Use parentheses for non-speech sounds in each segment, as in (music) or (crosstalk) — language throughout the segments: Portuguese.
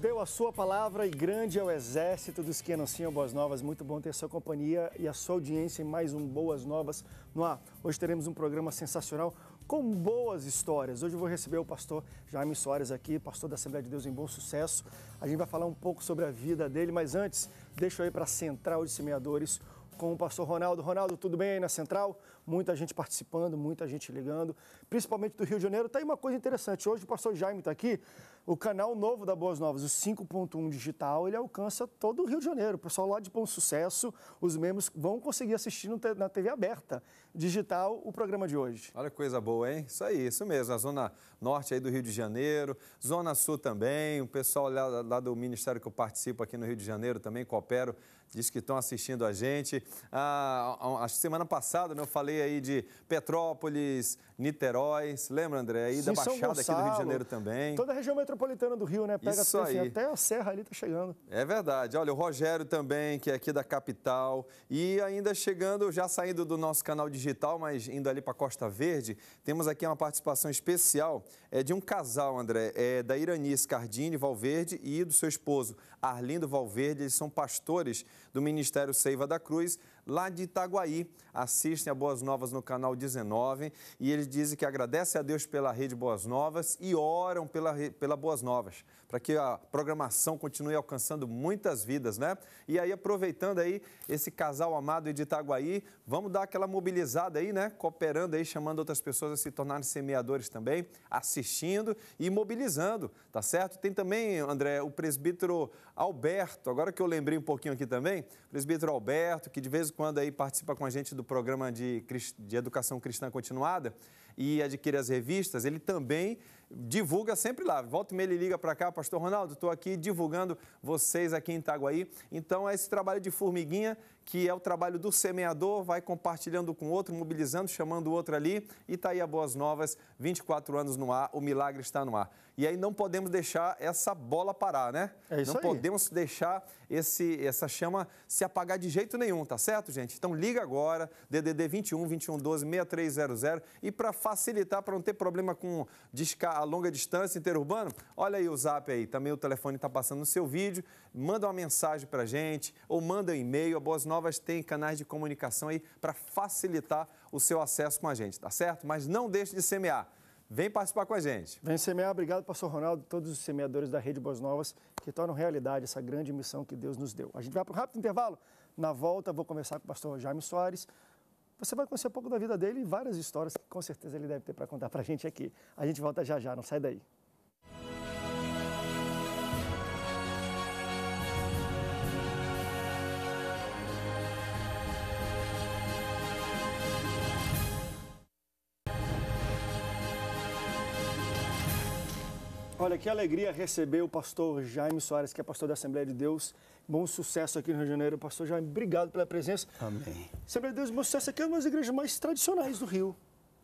deu a sua palavra e grande é o exército dos que anunciam boas novas. Muito bom ter a sua companhia e a sua audiência em mais um Boas Novas no ar. Hoje teremos um programa sensacional com boas histórias. Hoje eu vou receber o pastor Jaime Soares aqui, pastor da Assembleia de Deus em Bom Sucesso. A gente vai falar um pouco sobre a vida dele, mas antes, deixo aí para a Central de Semeadores com o pastor Ronaldo. Ronaldo, tudo bem aí na Central? Muita gente participando, muita gente ligando, principalmente do Rio de Janeiro. Tá aí uma coisa interessante. Hoje o pastor Jaime está aqui. O canal novo da Boas Novas, o 5.1 digital, ele alcança todo o Rio de Janeiro. O pessoal lá de Bom Sucesso, os membros vão conseguir assistir na TV aberta digital o programa de hoje. Olha que coisa boa, hein? Isso aí, isso mesmo. A zona norte aí do Rio de Janeiro, zona sul também. O pessoal lá, lá do ministério que eu participo aqui no Rio de Janeiro também coopero diz que estão assistindo a gente. Ah, a, semana passada né, eu falei aí de Petrópolis, Niterói, lembra, André? Aí Sim, da Baixada Gonçalo, aqui do Rio de Janeiro também. Toda a região metropolitana do Rio, né? Pega Isso assim, aí. até a Serra ali está chegando. É verdade. Olha, o Rogério também, que é aqui da capital. E ainda chegando, já saindo do nosso canal digital, mas indo ali para Costa Verde, temos aqui uma participação especial é, de um casal, André, é, da Irani Scardini Valverde e do seu esposo, Arlindo Valverde. Eles são pastores do Ministério Seiva da Cruz lá de Itaguaí. Assistem a Boas Novas no canal 19 e eles dizem que agradecem a Deus pela rede Boas Novas e oram pela, pela Boas Novas, para que a programação continue alcançando muitas vidas, né? E aí, aproveitando aí esse casal amado de Itaguaí, vamos dar aquela mobilizada aí, né? Cooperando aí, chamando outras pessoas a se tornarem semeadores também, assistindo e mobilizando, tá certo? Tem também, André, o presbítero Alberto, agora que eu lembrei um pouquinho aqui também, presbítero Alberto, que de vez em quando aí participa com a gente do programa de, de Educação Cristã Continuada e adquire as revistas, ele também divulga sempre lá. Volta e meia ele liga para cá, Pastor Ronaldo, estou aqui divulgando vocês aqui em Itaguaí. Então é esse trabalho de formiguinha, que é o trabalho do semeador, vai compartilhando com outro, mobilizando, chamando o outro ali. E está aí a Boas Novas, 24 anos no ar, o milagre está no ar. E aí não podemos deixar essa bola parar, né? É isso não aí. podemos deixar esse, essa chama se apagar de jeito nenhum, tá certo, gente? Então liga agora, DDD 21 21 12 6300 e para facilitar para não ter problema com a longa distância interurbano, olha aí o zap aí, também o telefone está passando no seu vídeo, manda uma mensagem para a gente ou manda um e-mail. A Boas Novas tem canais de comunicação aí para facilitar o seu acesso com a gente, tá certo? Mas não deixe de semear. Vem participar com a gente. Vem semear. Obrigado, pastor Ronaldo, todos os semeadores da Rede Boas Novas que tornam realidade essa grande missão que Deus nos deu. A gente vai para um rápido intervalo. Na volta, vou conversar com o pastor Jaime Soares você vai conhecer um pouco da vida dele e várias histórias que com certeza ele deve ter para contar para a gente aqui. A gente volta já já, não sai daí. Olha, que alegria receber o pastor Jaime Soares, que é pastor da Assembleia de Deus. Bom sucesso aqui no Rio de Janeiro. Pastor Jaime, obrigado pela presença. Amém. Assembleia de Deus, bom sucesso aqui é uma das igrejas mais tradicionais do Rio.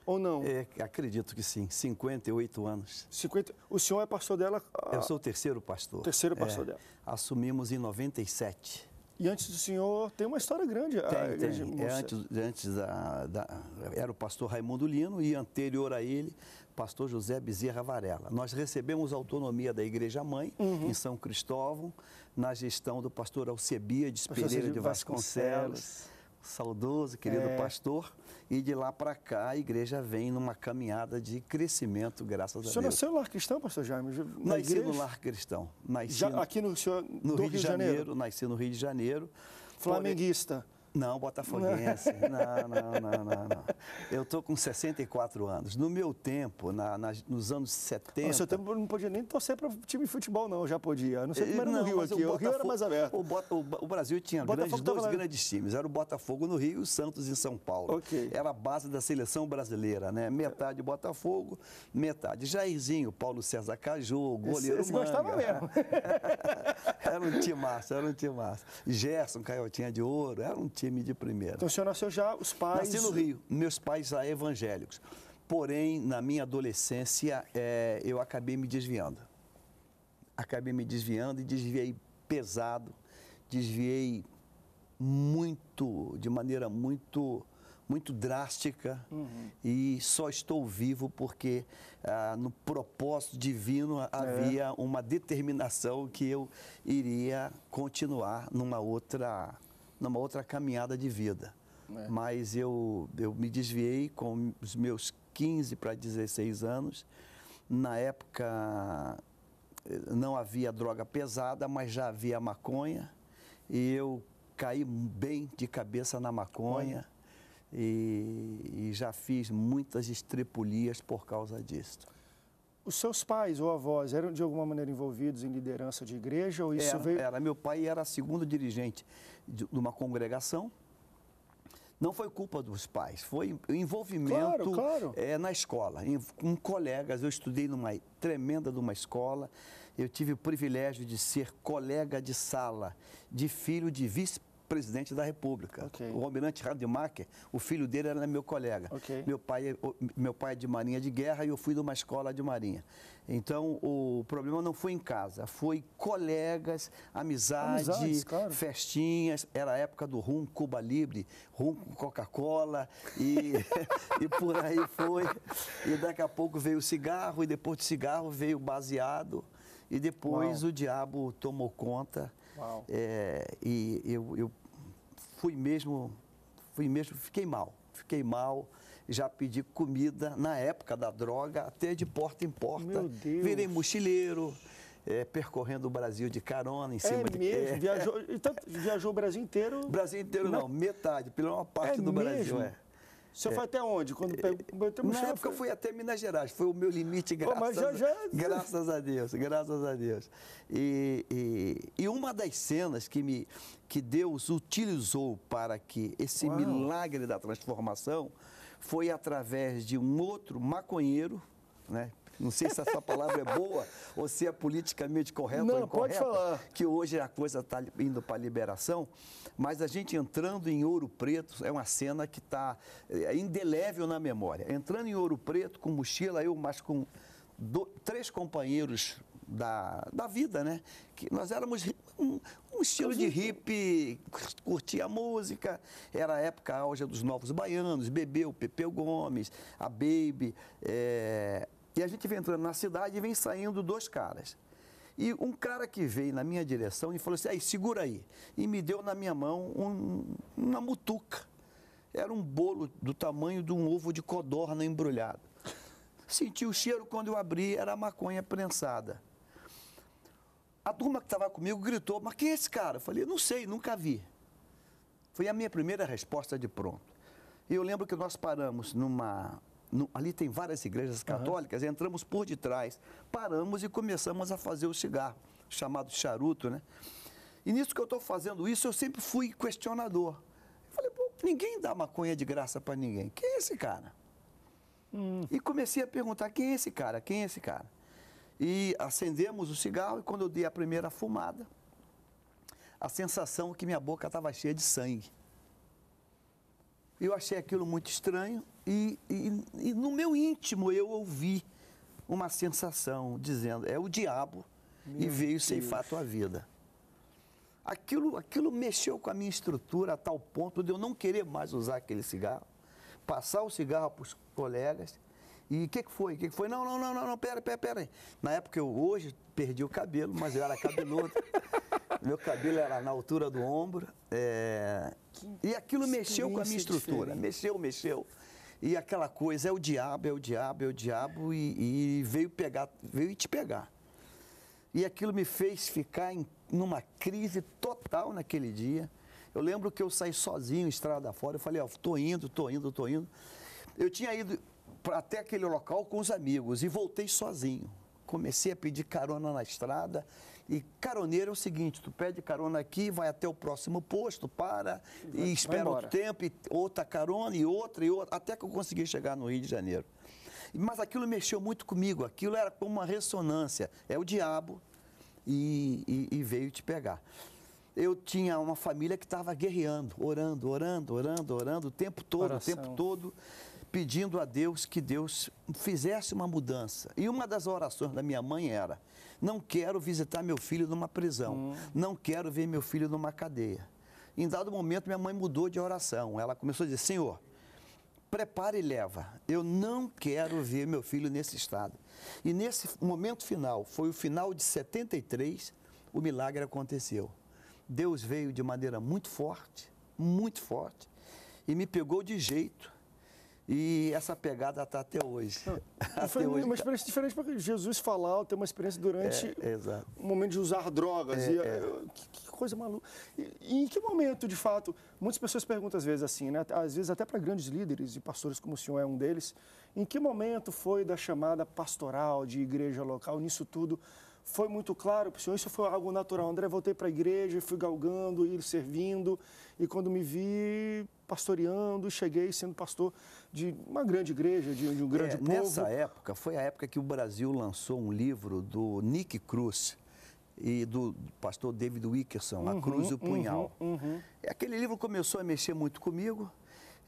Ou não? É, acredito que sim, 58 anos. 50... O senhor é pastor dela? A... Eu sou o terceiro pastor. terceiro é, pastor é, dela. Assumimos em 97. E antes do senhor, tem uma história grande. Tem, tem. É antes, antes da, da, Era o pastor Raimundo Lino e anterior a ele, pastor José Bezerra Varela. Nós recebemos autonomia da Igreja Mãe, uhum. em São Cristóvão, na gestão do pastor Alcebiades Pereira de Vasconcelos. Vasconcelos saudoso, querido é. pastor, e de lá para cá a igreja vem numa caminhada de crescimento, graças a Deus. O senhor nasceu no lar cristão, pastor Jaime? Na nasci igreja? no lar cristão. Nasci Já, aqui no, senhor, no Rio, Rio, de Janeiro. Janeiro. Nasci no Rio de Janeiro. Flamenguista. Porém, não, botafoguense. (laughs) não, não, não, não, não. Eu estou com 64 anos. No meu tempo, na, na, nos anos 70... No seu tempo eu não podia nem torcer para time de futebol, não. Eu já podia. Eu não sei como era não, no Rio aqui. O, o Rio era mais aberto. O, Bota, o, o Brasil tinha grandes, dois grandes times. Era o Botafogo no Rio e o Santos em São Paulo. Okay. Era a base da seleção brasileira, né? Metade Botafogo, metade Jairzinho, Paulo César Caju, goleiro esse, esse gostava mesmo. (laughs) era um time massa, era um time massa. Gerson, Caiotinha de Ouro, era um time time de primeira. Então o senhor nasceu já, os pais... Nasci no Rio, meus pais já evangélicos. Porém, na minha adolescência, é, eu acabei me desviando. Acabei me desviando e desviei pesado, desviei muito, de maneira muito muito drástica uhum. e só estou vivo porque ah, no propósito divino é. havia uma determinação que eu iria continuar numa outra numa outra caminhada de vida. É. Mas eu, eu me desviei com os meus 15 para 16 anos. Na época eh, não havia droga pesada, mas já havia maconha. E eu caí bem de cabeça na maconha. E, e já fiz muitas estripulias por causa disso. Os seus pais ou avós eram de alguma maneira envolvidos em liderança de igreja ou isso era, veio? Era, meu pai era segundo dirigente de uma congregação. Não foi culpa dos pais, foi envolvimento claro, claro. É, na escola. Com colegas, eu estudei numa tremenda de uma escola. Eu tive o privilégio de ser colega de sala de filho de vice presidente da República. Okay. O almirante Rademacher, o filho dele era meu colega. Okay. Meu, pai, meu pai é de marinha de guerra e eu fui de uma escola de marinha. Então, o problema não foi em casa, foi colegas, amizade, Amizades, claro. festinhas. Era a época do rum Cuba Libre, rum Coca-Cola e, (laughs) e por aí foi. E daqui a pouco veio o cigarro e depois do cigarro veio o baseado. E depois Uau. o diabo tomou conta. É, e eu, eu fui mesmo, fui mesmo, fiquei mal. Fiquei mal, já pedi comida na época da droga, até de porta em porta. Meu Deus. Virei mochileiro. É, percorrendo o Brasil de carona em é cima é de mesmo? É. Viajou, então, viajou o Brasil inteiro? Brasil inteiro não, não metade, pela maior parte é do mesmo? Brasil. É. O senhor é, foi até onde? Quando é, pegou, na época foi... eu fui até Minas Gerais, foi o meu limite, graças, oh, já... graças a Deus, graças a Deus. E, e, e, uma das cenas que, me, que Deus utilizou para que esse Uau. milagre da transformação foi através de um outro maconheiro, né, não sei se essa palavra é boa ou se é politicamente correta ou incorreta. Pode falar. Que hoje a coisa está indo para a liberação, mas a gente entrando em Ouro Preto é uma cena que está é indelével na memória. Entrando em Ouro Preto com mochila, eu mas com do, três companheiros da, da vida, né? Que nós éramos um, um estilo de hippie, curtia música, era a época a dos novos baianos, Bebeu, Pepeu Gomes, a Baby, é, e a gente vem entrando na cidade e vem saindo dois caras. E um cara que veio na minha direção e falou assim: aí, segura aí. E me deu na minha mão um, uma mutuca. Era um bolo do tamanho de um ovo de codorna embrulhado. Senti o cheiro quando eu abri, era maconha prensada. A turma que estava comigo gritou: Mas quem é esse cara? Eu falei: Não sei, nunca vi. Foi a minha primeira resposta de pronto. E eu lembro que nós paramos numa no, ali tem várias igrejas católicas, uhum. entramos por detrás, paramos e começamos a fazer o cigarro, chamado charuto, né? E nisso que eu estou fazendo isso, eu sempre fui questionador. Eu falei, pô, ninguém dá maconha de graça para ninguém. Quem é esse cara? Hum. E comecei a perguntar, quem é esse cara? Quem é esse cara? E acendemos o cigarro e quando eu dei a primeira fumada, a sensação é que minha boca estava cheia de sangue. Eu achei aquilo muito estranho, e, e, e no meu íntimo eu ouvi uma sensação dizendo: é o diabo meu e veio ceifar a tua vida. Aquilo, aquilo mexeu com a minha estrutura a tal ponto de eu não querer mais usar aquele cigarro, passar o cigarro para os colegas. E o que, que foi? O que, que foi? Não, não, não, não, não, pera, pera, pera. Na época eu hoje perdi o cabelo, mas eu era cabeludo. (laughs) Meu cabelo era na altura do ombro. É... E aquilo mexeu com a minha estrutura. Diferente. Mexeu, mexeu. E aquela coisa, é o diabo, é o diabo, é o diabo, e, e veio, pegar, veio te pegar. E aquilo me fez ficar em, numa crise total naquele dia. Eu lembro que eu saí sozinho, estrada fora, eu falei, ó, oh, tô indo, tô indo, tô indo. Eu tinha ido até aquele local com os amigos e voltei sozinho comecei a pedir carona na estrada. E caroneiro é o seguinte: tu pede carona aqui, vai até o próximo posto, para e, vai, espera um outro tempo, e outra carona, e outra, e outra, até que eu consegui chegar no Rio de Janeiro. Mas aquilo mexeu muito comigo, aquilo era como uma ressonância. É o diabo e, e, e veio te pegar. Eu tinha uma família que estava guerreando, orando, orando, orando, orando o tempo todo, Coração. o tempo todo pedindo a Deus que Deus fizesse uma mudança. E uma das orações da minha mãe era: não quero visitar meu filho numa prisão, hum. não quero ver meu filho numa cadeia. Em dado momento, minha mãe mudou de oração. Ela começou a dizer: Senhor, prepara e leva. Eu não quero ver meu filho nesse estado. E nesse momento final, foi o final de 73, o milagre aconteceu. Deus veio de maneira muito forte, muito forte, e me pegou de jeito e essa pegada está até hoje. Ah, (laughs) foi até uma hoje, tá. experiência tá... diferente, para Jesus falar, ter uma experiência durante é, é o momento de usar drogas. É, e, é. Que, que, coisa maluca. E, e, em que momento, de fato, muitas pessoas perguntam às vezes assim, né? às vezes até para grandes líderes e pastores, como o senhor é um deles, em que momento foi da chamada pastoral de igreja local, nisso tudo? Foi muito claro para o senhor, isso foi algo natural. André, voltei para a igreja, fui galgando, ir servindo, e quando me vi, pastoreando e cheguei sendo pastor de uma grande igreja, de, de um grande é, povo. Nessa época, foi a época que o Brasil lançou um livro do Nick Cruz e do pastor David Wickerson, uhum, A Cruz e o uhum, Punhal. Uhum, uhum. Aquele livro começou a mexer muito comigo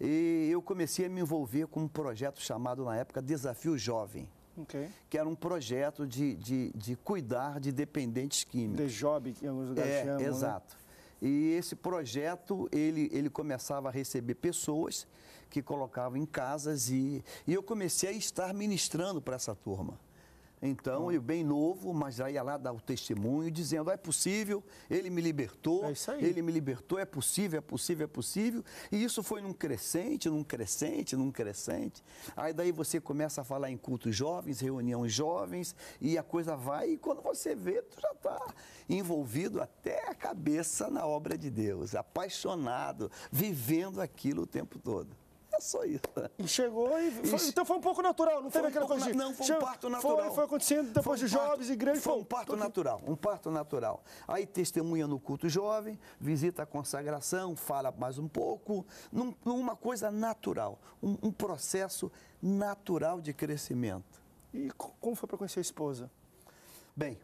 e eu comecei a me envolver com um projeto chamado, na época, Desafio Jovem. Okay. que era um projeto de, de, de cuidar de dependentes químicos. The job, que alguns lugares é, chamam. Né? Exato. E esse projeto, ele, ele começava a receber pessoas que colocavam em casas e, e eu comecei a estar ministrando para essa turma. Então, e bem novo, mas aí lá dá o testemunho, dizendo: é possível, ele me libertou, é ele me libertou, é possível, é possível, é possível. E isso foi num crescente, num crescente, num crescente. Aí daí você começa a falar em cultos jovens, reunião jovens, e a coisa vai, e quando você vê, tu já está envolvido até a cabeça na obra de Deus, apaixonado, vivendo aquilo o tempo todo só isso. E chegou e. Foi, então foi um pouco natural, não teve aquela coisa de. Não, foi um parto natural. Foi, foi acontecendo depois foi um de parto, jovens e grandes. Foi um parto foi... natural, um parto natural. Aí testemunha no culto jovem, visita a consagração, fala mais um pouco, num, coisa natural, um, um processo natural de crescimento. E como foi para conhecer a esposa? Bem,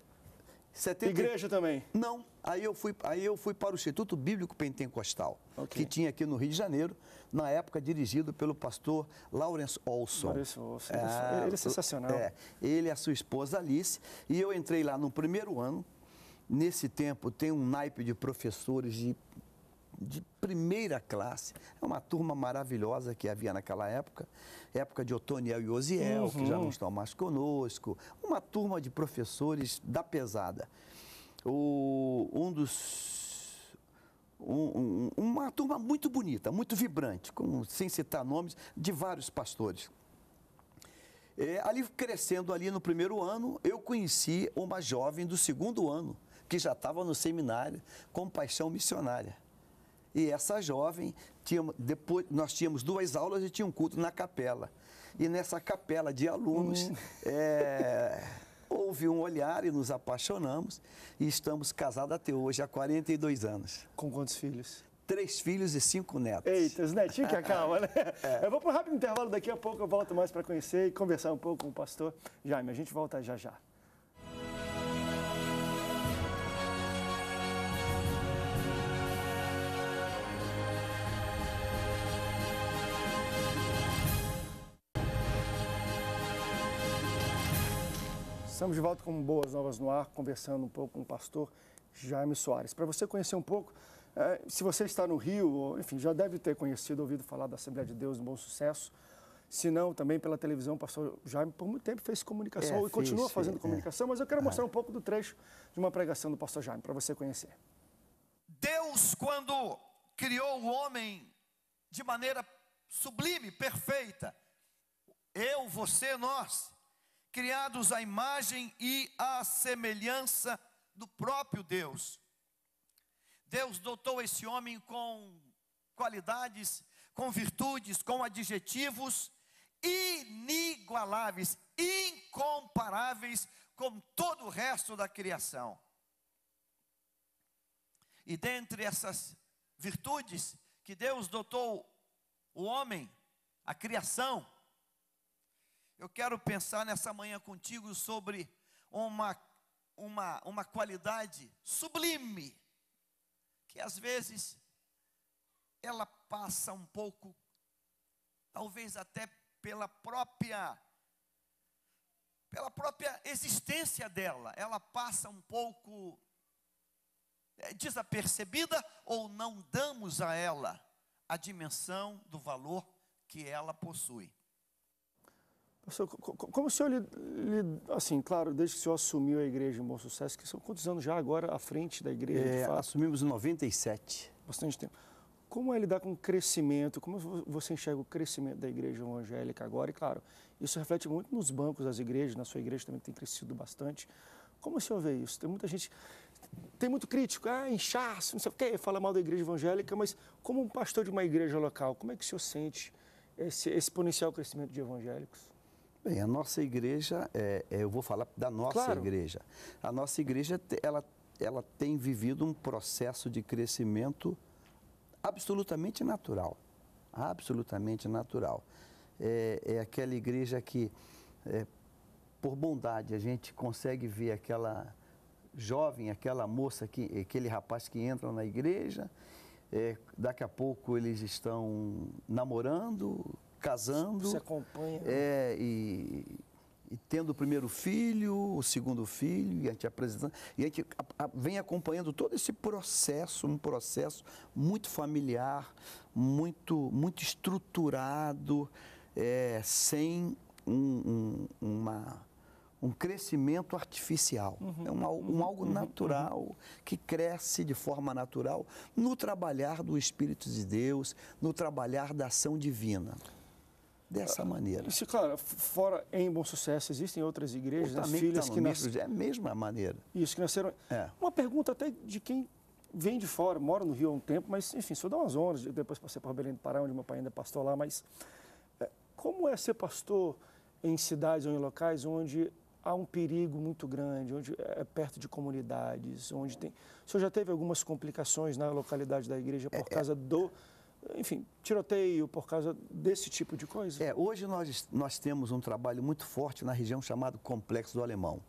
70... Igreja também? Não. Aí eu fui, aí eu fui para o Instituto Bíblico Pentecostal, okay. que tinha aqui no Rio de Janeiro, na época dirigido pelo pastor Lawrence Olson. Lawrence Olson. É, ele é sensacional. É, ele e a sua esposa Alice. E eu entrei lá no primeiro ano. Nesse tempo tem um naipe de professores de, de primeira classe. É uma turma maravilhosa que havia naquela época. Época de Otoniel e Osiel, uhum. que já uhum. não estão mais conosco. Uma turma de professores da pesada o, um dos. Um, um, uma turma muito bonita, muito vibrante, com, sem citar nomes, de vários pastores. É, ali crescendo ali no primeiro ano, eu conheci uma jovem do segundo ano, que já estava no seminário, com paixão missionária. E essa jovem, tinha, depois, nós tínhamos duas aulas e tinha um culto na capela. E nessa capela de alunos, hum. é, (laughs) houve um olhar e nos apaixonamos e estamos casados até hoje, há 42 anos. Com quantos filhos? Três filhos e cinco netos. Eita, os netinhos que acalma, né? (laughs) É. Eu vou para um rápido intervalo, daqui a pouco eu volto mais para conhecer e conversar um pouco com o pastor Jaime. A gente volta já já. Estamos de volta com Boas Novas no Ar, conversando um pouco com o pastor Jaime Soares. Para você conhecer um pouco, eh, se você está no Rio, enfim, já deve ter conhecido, ouvido falar da Assembleia de Deus, um bom sucesso. Se não, também pela televisão, o pastor Jaime por muito tempo fez comunicação é, e fiz, continua fazendo é. comunicação, mas eu quero é. mostrar um pouco do trecho de uma pregação do pastor Jaime para você conhecer. Deus, quando criou o homem de maneira sublime, perfeita, eu, você, nós, criados à imagem e à semelhança do próprio Deus. Deus dotou esse homem com qualidades, com virtudes, com adjetivos inigualáveis, incomparáveis com todo o resto da criação. E dentre essas virtudes que Deus dotou o homem, a criação, eu quero pensar nessa manhã contigo sobre uma, uma, uma qualidade sublime, que às vezes ela passa um pouco, talvez até pela própria pela própria existência dela, ela passa um pouco é, desapercebida ou não damos a ela a dimensão do valor que ela possui. Como o senhor, assim, claro, desde que o senhor assumiu a igreja em Bom Sucesso, que são quantos anos já agora à frente da igreja? É, assumimos em 97. Bastante tempo. Como é lidar com o crescimento? Como você enxerga o crescimento da igreja evangélica agora? E claro, isso reflete muito nos bancos das igrejas, na sua igreja também tem crescido bastante. Como o senhor vê isso? Tem muita gente, tem muito crítico, ah, inchaço, não sei o quê, fala mal da igreja evangélica, mas como um pastor de uma igreja local, como é que o senhor sente esse exponencial crescimento de evangélicos? Bem, a nossa igreja, é, é, eu vou falar da nossa claro. igreja. A nossa igreja, ela, ela tem vivido um processo de crescimento absolutamente natural. Absolutamente natural. É, é aquela igreja que, é, por bondade, a gente consegue ver aquela jovem, aquela moça, que, aquele rapaz que entra na igreja, é, daqui a pouco eles estão namorando, casando. acompanha. Né? É, e, e tendo o primeiro filho, o segundo filho, e a gente apresentando. E a gente a, a, vem acompanhando todo esse processo, um processo muito familiar, muito, muito estruturado, é, sem um, um, uma, um crescimento artificial. Uhum, é um, um algo uhum, natural uhum. que cresce de forma natural no trabalhar do Espírito de Deus, no trabalhar da ação divina dessa maneira. Isso, claro, fora em Bom Sucesso, existem outras igrejas, né? filhas tá que nasceram. É a mesma maneira. Isso, que nasceram. É. Uma pergunta até de quem vem de fora, mora no Rio há um tempo, mas enfim, sou da Amazonas, depois passei para Belém do Pará, onde meu pai ainda é pastor lá, mas é, como é ser pastor em cidades ou em locais onde há um perigo muito grande, onde é, é perto de comunidades, onde tem... O senhor já teve algumas complicações na localidade da igreja por é, é. causa do enfim, tiroteio por causa desse tipo de coisa? É, hoje nós, nós temos um trabalho muito forte na região chamado Complexo do Alemão.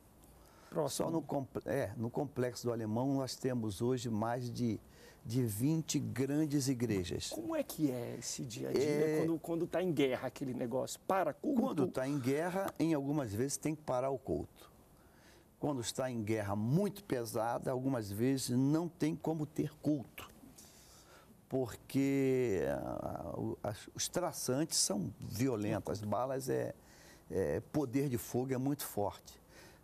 Próximo. Só no, é, no Complexo do Alemão nós temos hoje mais de, de 20 grandes igrejas. Como é que é esse dia a dia é... quando está em guerra aquele negócio? Para culto? Quando está em guerra, em algumas vezes tem que parar o culto. Quando está em guerra muito pesada, algumas vezes não tem como ter culto porque ah, os traçantes são violentos, as balas é, é, poder de fogo é muito forte.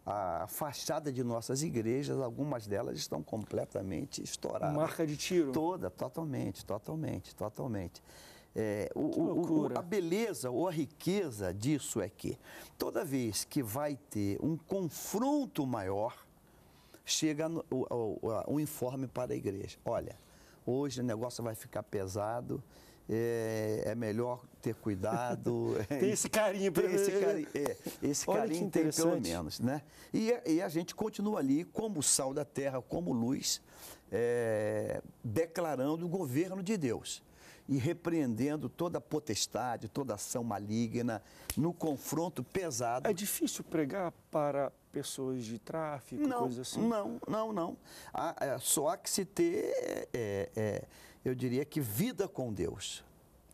A fachada de nossas igrejas, algumas delas estão completamente estouradas. Marca de tiro? Toda, totalmente, totalmente, totalmente. É, o, o, a beleza ou a riqueza disso é que toda vez que vai ter um confronto maior, chega o, o informe para a igreja. Olha, Hoje o negócio vai ficar pesado. É, é melhor ter cuidado. (laughs) É, tem esse carinho para esse carinho, é, esse Olha carinho tem pelo menos, né? E, e, a gente continua ali como sal da terra, como luz, é, declarando o governo de Deus e repreendendo toda potestade, toda ação maligna, no confronto pesado. É difícil pregar para pessoas de tráfico, não, coisas assim? Não, não, não. Ah, é, só há que se ter, é, é, eu diria que vida com Deus.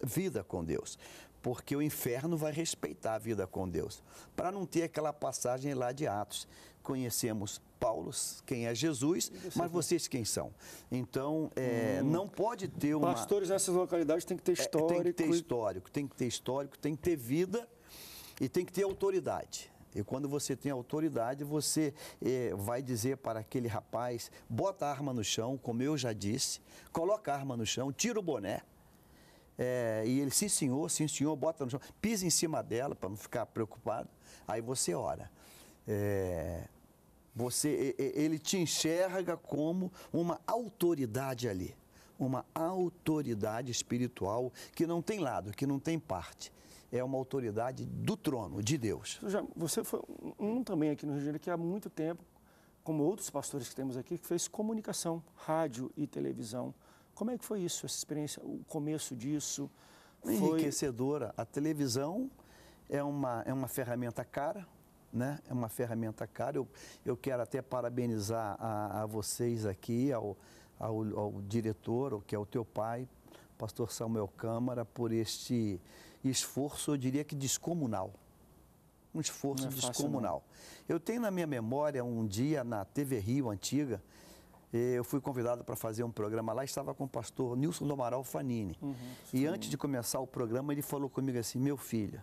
Vida com Deus. Porque o inferno vai respeitar a vida com Deus. Para não ter aquela passagem lá de Atos. Conhecemos Paulo, quem é Jesus, é mas vocês quem são. Então, é, hum. não pode ter uma. Pastores nessas localidades é, tem que ter histórico. É, tem que ter histórico, tem que ter histórico, tem que ter vida e tem que ter autoridade. E quando você tem autoridade, você eh, vai dizer para aquele rapaz: bota a arma no chão, como eu já disse, coloca a arma no chão, tira o boné. É, e ele, sim senhor, sim senhor, bota no chão, pisa em cima dela para não ficar preocupado. Aí você ora. É, você, ele te enxerga como uma autoridade ali, uma autoridade espiritual que não tem lado, que não tem parte é uma autoridade do trono, de Deus. Você foi um também aqui no Rio de Janeiro que há muito tempo, como outros pastores que temos aqui, que fez comunicação, rádio e televisão. Como é que foi isso, essa experiência, o começo disso? Foi... Enriquecedora. A televisão é uma, é uma ferramenta cara, né? É uma ferramenta cara. Eu, eu quero até parabenizar a, a vocês aqui, ao, ao, ao diretor, que é o teu pai, pastor Samuel Câmara, por este esforço, eu diria que descomunal. Um esforço é descomunal. Fácil, eu tenho na minha memória um dia na TV Rio Antiga, eh, eu fui convidado para fazer um programa lá, estava com o pastor Nilson Domaral Fanini. Uhum, e antes de começar o programa, ele falou comigo assim: Meu filho,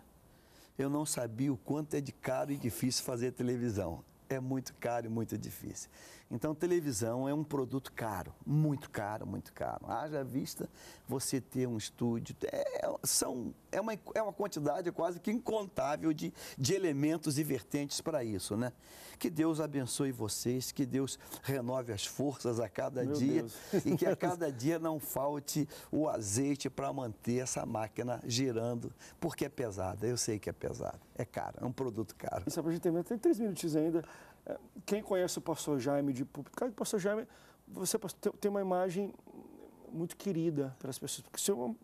eu não sabia o quanto é de caro e difícil fazer televisão. É muito caro e muito difícil. Então, televisão é um produto caro, muito caro, muito caro. Haja vista você ter um estúdio. É, é são, é, uma, é uma quantidade quase que incontável de, de elementos e vertentes para isso, né? Que Deus abençoe vocês, que Deus renove as forças a cada Meu dia Deus. e que a (laughs) cada dia não falte o azeite para manter essa máquina girando, porque é pesada, eu sei que é pesada, é caro, é um produto caro. Isso só para a gente ter tem três minutinhos ainda. Quem conhece o pastor Jaime de público, cara, o pastor Jaime, você tem uma imagem muito querida para as pessoas, porque o senhor,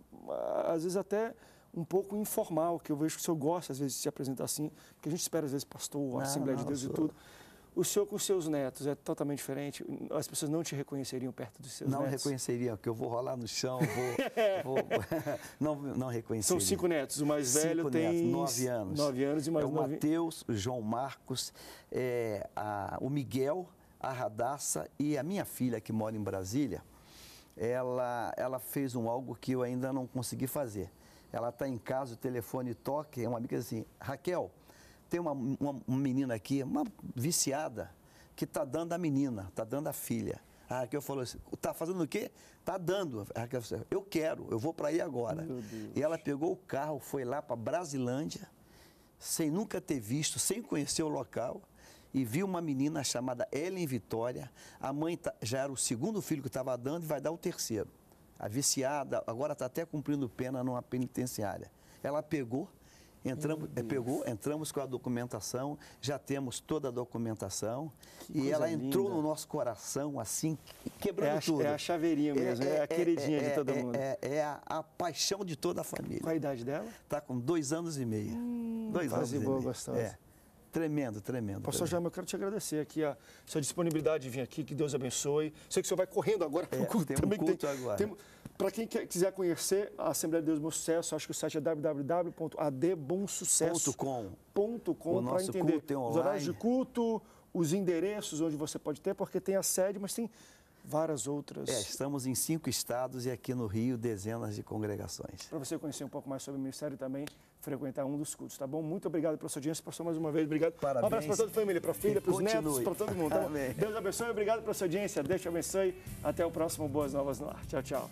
é às vezes até um pouco informal, que eu vejo que o senhor gosta às vezes de se apresentar assim, porque a gente espera às vezes pastor, não, Assembleia não, de Deus e tudo. O senhor com seus netos é totalmente diferente? As pessoas não te reconheceriam perto dos seus não netos? Não reconheceriam, porque eu vou rolar no chão, vou... vou (laughs) não, não reconheceriam. São cinco netos, o mais velho cinco tem... Netos, nove anos. Nove anos e é mais é o nove... Mateus, o João Marcos, é, a, o Miguel, a Radassa e a minha filha que mora em Brasília, ela, ela fez um algo que eu ainda não consegui fazer. Ela está em casa, o telefone toca, é uma amiga assim, Raquel tem uma, uma, menina aqui, uma viciada, que está dando a menina, está dando a filha. A Raquel falou assim: tá fazendo o quê? Tá dando. A Raquel falou assim, eu quero, eu vou para aí agora. E ela pegou o carro, foi lá para Brasilândia, sem nunca ter visto, sem conhecer o local, e viu uma menina chamada Ellen Vitória. A mãe tá, já era o segundo filho que estava dando e vai dar o terceiro. A viciada, agora está até cumprindo pena numa penitenciária. Ela pegou, Entramos, pegou, entramos com a documentação, já temos toda a documentação que e ela linda. entrou no nosso coração assim, quebrando é a, tudo. É a chaveirinha é, mesmo, é, é a é, queridinha de é, todo mundo. É, a, a, paixão de toda a família. Qual a idade dela? Está com dois anos e meio. Hum, dois anos e boa, meio. Gostosa. É. Tremendo, tremendo. Pastor Jaime, eu quero te agradecer aqui a sua disponibilidade de vir aqui, que Deus abençoe. Sei que o senhor vai correndo agora é, culto. Tem um também culto tem, agora. Tem, para quem quer, quiser conhecer a Assembleia de Deus Bom Sucesso, acho que o site é com para entender culto tem é os horários de culto, os endereços onde você pode ter, porque tem a sede, mas tem várias outras. É, estamos em cinco estados e aqui no Rio, dezenas de congregações. Para você conhecer um pouco mais sobre o ministério e também frequentar um dos cultos, tá bom? Muito obrigado pela sua audiência, professor, mais uma vez, obrigado. Parabéns. Um abraço para toda a família, para a filha, para os netos, para todo mundo. Tá? Deus abençoe, obrigado pela sua audiência, a bênção abençoe. Até o próximo Boas Novas no Ar. Tchau, tchau.